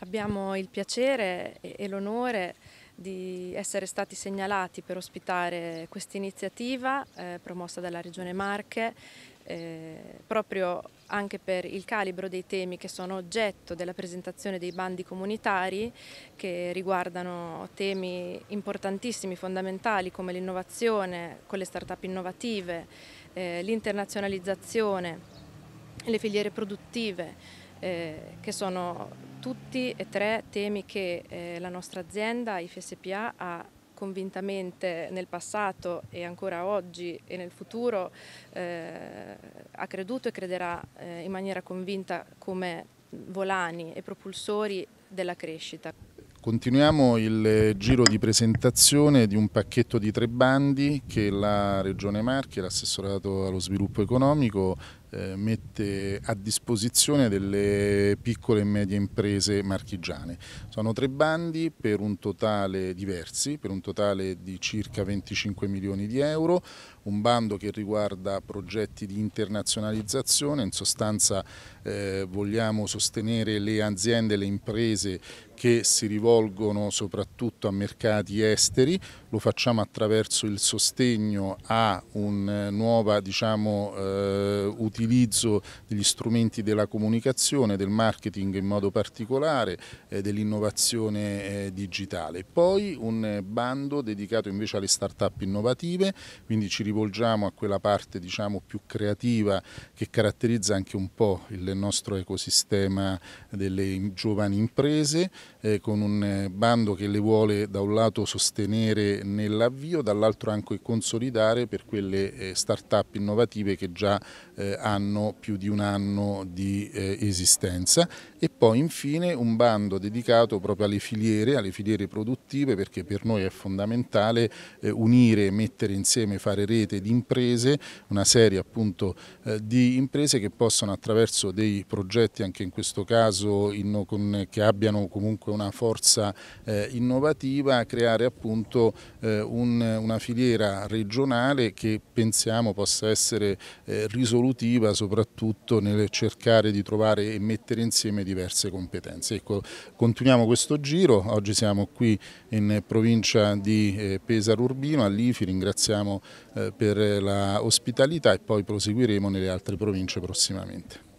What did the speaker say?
Abbiamo il piacere e l'onore di essere stati segnalati per ospitare questa iniziativa eh, promossa dalla Regione Marche eh, proprio anche per il calibro dei temi che sono oggetto della presentazione dei bandi comunitari che riguardano temi importantissimi, fondamentali come l'innovazione con le start-up innovative, eh, l'internazionalizzazione, le filiere produttive, eh, che sono tutti e tre temi che eh, la nostra azienda IFSPA ha convintamente nel passato e ancora oggi e nel futuro eh, ha creduto e crederà eh, in maniera convinta come volani e propulsori della crescita. Continuiamo il eh, giro di presentazione di un pacchetto di tre bandi che la Regione Marche, l'assessorato allo sviluppo economico eh, mette a disposizione delle piccole e medie imprese marchigiane. Sono tre bandi per un totale diversi, per un totale di circa 25 milioni di euro, un bando che riguarda progetti di internazionalizzazione, in sostanza eh, vogliamo sostenere le aziende, le imprese che si rivolgono soprattutto a mercati esteri, lo facciamo attraverso il sostegno a una eh, nuova diciamo, eh, utilizzazione l'utilizzo degli strumenti della comunicazione, del marketing in modo particolare, eh, dell'innovazione eh, digitale. Poi un eh, bando dedicato invece alle start-up innovative, quindi ci rivolgiamo a quella parte diciamo, più creativa che caratterizza anche un po' il nostro ecosistema delle giovani imprese, eh, con un eh, bando che le vuole da un lato sostenere nell'avvio, dall'altro anche consolidare per quelle eh, start-up innovative che già hanno hanno più di un anno di eh, esistenza e poi infine un bando dedicato proprio alle filiere, alle filiere produttive perché per noi è fondamentale eh, unire, mettere insieme, fare rete di imprese, una serie appunto eh, di imprese che possono attraverso dei progetti anche in questo caso in, con, che abbiano comunque una forza eh, innovativa creare appunto eh, un, una filiera regionale che pensiamo possa essere eh, risolutiva positiva soprattutto nel cercare di trovare e mettere insieme diverse competenze. Ecco, continuiamo questo giro, oggi siamo qui in provincia di eh, Pesaro Urbino, all'IFI ringraziamo eh, per l'ospitalità e poi proseguiremo nelle altre province prossimamente.